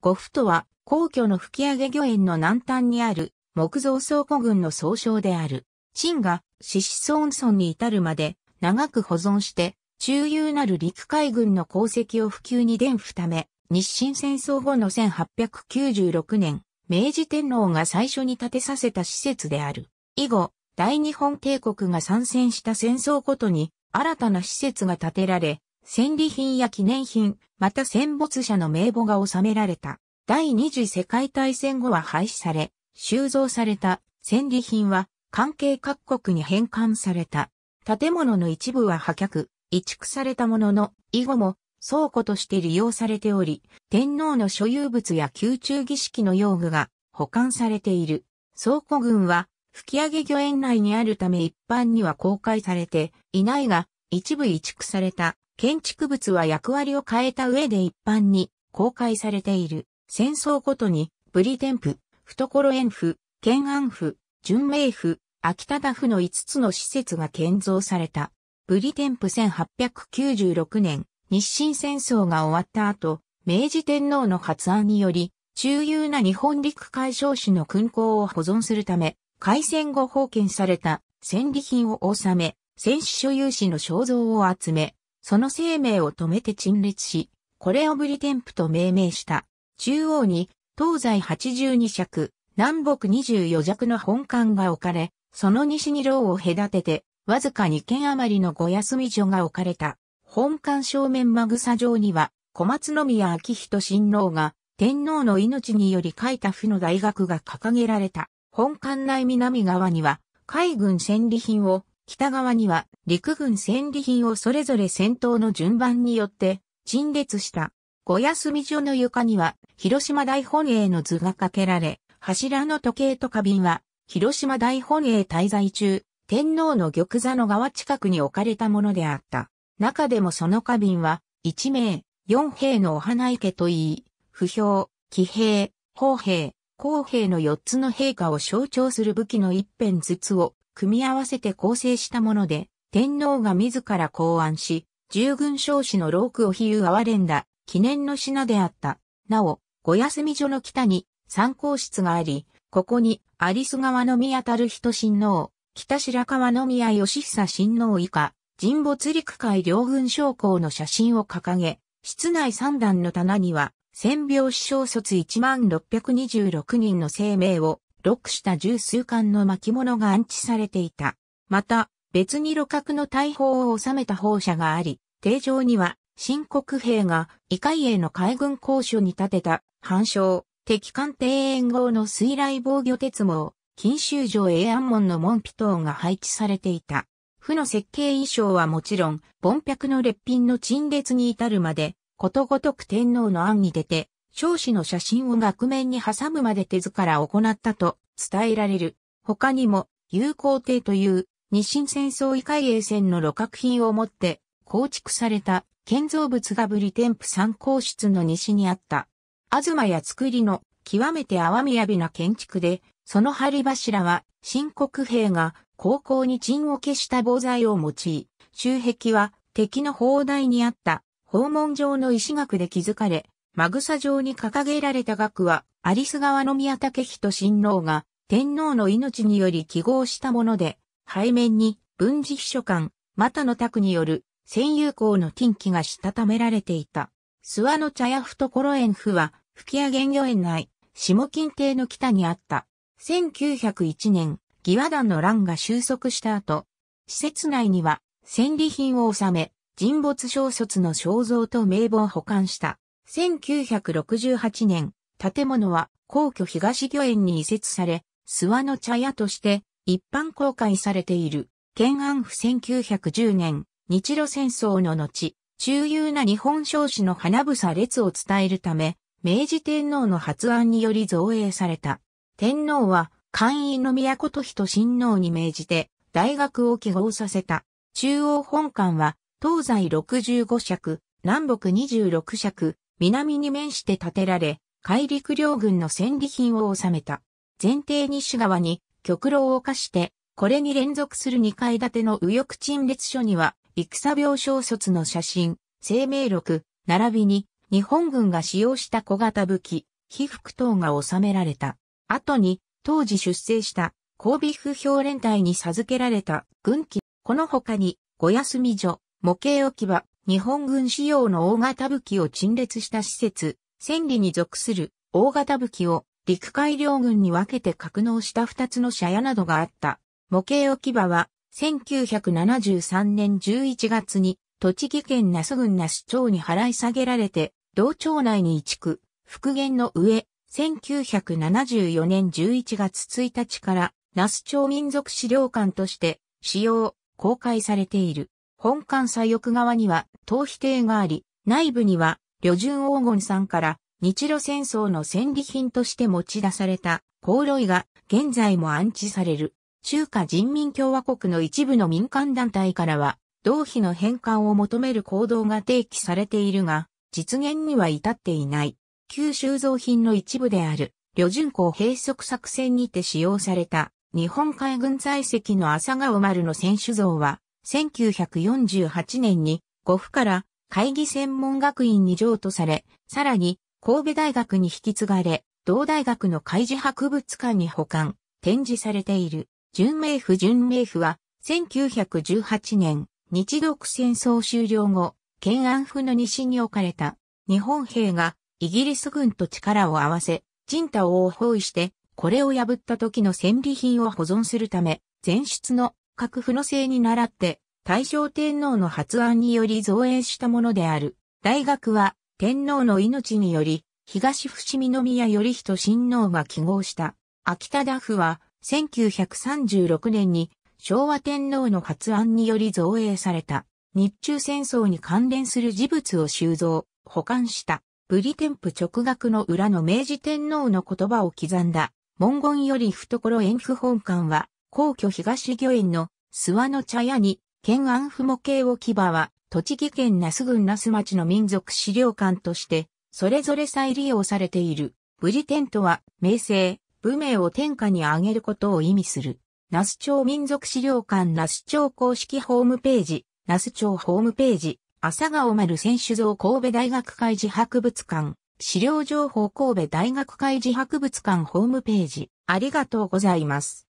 呉府とは、皇居の吹上御苑の南端にある木造倉庫群の総称である。秦が獅子孫村に至るまで長く保存して、中遊なる陸海軍の功績を普及に伝付ため、日清戦争後の1896年、明治天皇が最初に建てさせた施設である。以後、大日本帝国が参戦した戦争ごとに新たな施設が建てられ、戦利品や記念品、また戦没者の名簿が収められた。第二次世界大戦後は廃止され、収蔵された戦利品は関係各国に返還された。建物の一部は破却、移築されたものの、以後も倉庫として利用されており、天皇の所有物や宮中儀式の用具が保管されている。倉庫群は吹上御苑内にあるため一般には公開されていないが、一部移築された建築物は役割を変えた上で一般に公開されている。戦争ごとに、ブリテンプ、懐園府、建安府、純明府、秋田田府の5つの施設が建造された。ブリテンプ1896年、日清戦争が終わった後、明治天皇の発案により、中優な日本陸海省市の勲功を保存するため、開戦後封建された戦利品を納め、戦士所有士の肖像を集め、その生命を止めて陳列し、これをブリテンプと命名した。中央に、東西82尺、南北24尺の本館が置かれ、その西に牢を隔てて、わずか2軒余りのご休み所が置かれた。本館正面まぐさ上には、小松宮昭仁親王が、天皇の命により書いた負の大学が掲げられた。本館内南側には、海軍戦利品を北側には陸軍戦利品をそれぞれ戦闘の順番によって陳列した。小休み所の床には広島大本営の図がかけられ、柱の時計と花瓶は広島大本営滞在中、天皇の玉座の側近くに置かれたものであった。中でもその花瓶は、一名、四兵のお花池といい、不評、騎兵、砲兵、公兵の四つの陛下を象徴する武器の一辺ずつを組み合わせて構成したもので、天皇が自ら考案し、従軍少子の老区を比喩哀れんだ記念の品であった。なお、ご休み所の北に参考室があり、ここに、有栖川の宮たる人親王、北白川の宮義久親王以下、神没陸海両軍将校の写真を掲げ、室内三段の棚には、戦病死小卒1626人の生命をロックした十数巻の巻物が安置されていた。また、別に路角の大砲を収めた砲車があり、定上には、新国兵が、異界への海軍交渉に建てた、反証、敵艦庭園号の水雷防御鉄網、禁州城永安門の門ピトーが配置されていた。負の設計衣装はもちろん、凡百の列品の陳列に至るまで、ことごとく天皇の案に出て、少子の写真を額面に挟むまで手図から行ったと伝えられる。他にも、友好艇という日清戦争以外衛戦の鹵獲品を持って構築された建造物がブリテンプ参考室の西にあった。東や造りの極めて淡びな建築で、その張り柱は、新国兵が高校に陣を消した防災を用い、周壁は敵の砲台にあった訪問状の石垣で築かれ、マグサ城に掲げられた額は、アリス川宮武人親王が、天皇の命により記号したもので、背面に、文字秘書官、又野拓による、戦友校の近畿がしたためられていた。諏訪の茶屋懐園府は、吹屋玄魚園内、下近邸の北にあった。1901年、義和団の乱が収束した後、施設内には、戦利品を収め、人没小卒の肖像と名簿を保管した。1968年、建物は皇居東御苑に移設され、諏訪の茶屋として一般公開されている。県安府1910年、日露戦争の後、中優な日本少子の花房列を伝えるため、明治天皇の発案により造営された。天皇は、官位の都と人親王に命じて、大学を記号させた。中央本館は、東西65尺、南北26尺、南に面して建てられ、海陸両軍の戦利品を収めた。前提西側に極路を課して、これに連続する2階建ての右翼陳列所には、戦病小卒の写真、生命録、並びに日本軍が使用した小型武器、被服等が収められた。後に、当時出征した神戸不評連隊に授けられた軍旗、この他に、小休み所、模型置き場、日本軍仕様の大型武器を陳列した施設、千里に属する大型武器を陸海両軍に分けて格納した2つの車屋などがあった。模型置き場は1973年11月に栃木県那須郡那須町に払い下げられて、同町内に移築、復元の上、1974年11月1日から那須町民族資料館として使用、公開されている。本館左翼側には、東否定があり、内部には、旅順黄金さんから、日露戦争の戦利品として持ち出された、香炉が、現在も安置される。中華人民共和国の一部の民間団体からは、同費の返還を求める行動が提起されているが、実現には至っていない。旧収蔵品の一部である、旅順港閉塞作戦にて使用された、日本海軍在籍の朝顔丸の選手像は、1948年に呉府から会議専門学院に譲渡され、さらに神戸大学に引き継がれ、同大学の海事博物館に保管、展示されている。純明府純明府は、1918年、日独戦争終了後、県安府の西に置かれた日本兵がイギリス軍と力を合わせ、人太を包囲して、これを破った時の戦利品を保存するため、前出の閣府の制に倣って、大正天皇の発案により造営したものである。大学は、天皇の命により、東伏見宮頼人親王が記号した。秋田田府は、1936年に昭和天皇の発案により造営された。日中戦争に関連する事物を収蔵、保管した。ブリテンプ直学の裏の明治天皇の言葉を刻んだ。文言より懐遠府本館は、皇居東御苑の諏訪の茶屋に、県安府模型置き場は、栃木県那須郡那須町の民族資料館として、それぞれ再利用されている。ブリテンとは、名声、武名を天下に上げることを意味する。那須町民族資料館那須町公式ホームページ、那須町ホームページ、朝顔丸選手像神戸大学会寺博物館、資料情報神戸大学会寺博物館ホームページ、ありがとうございます。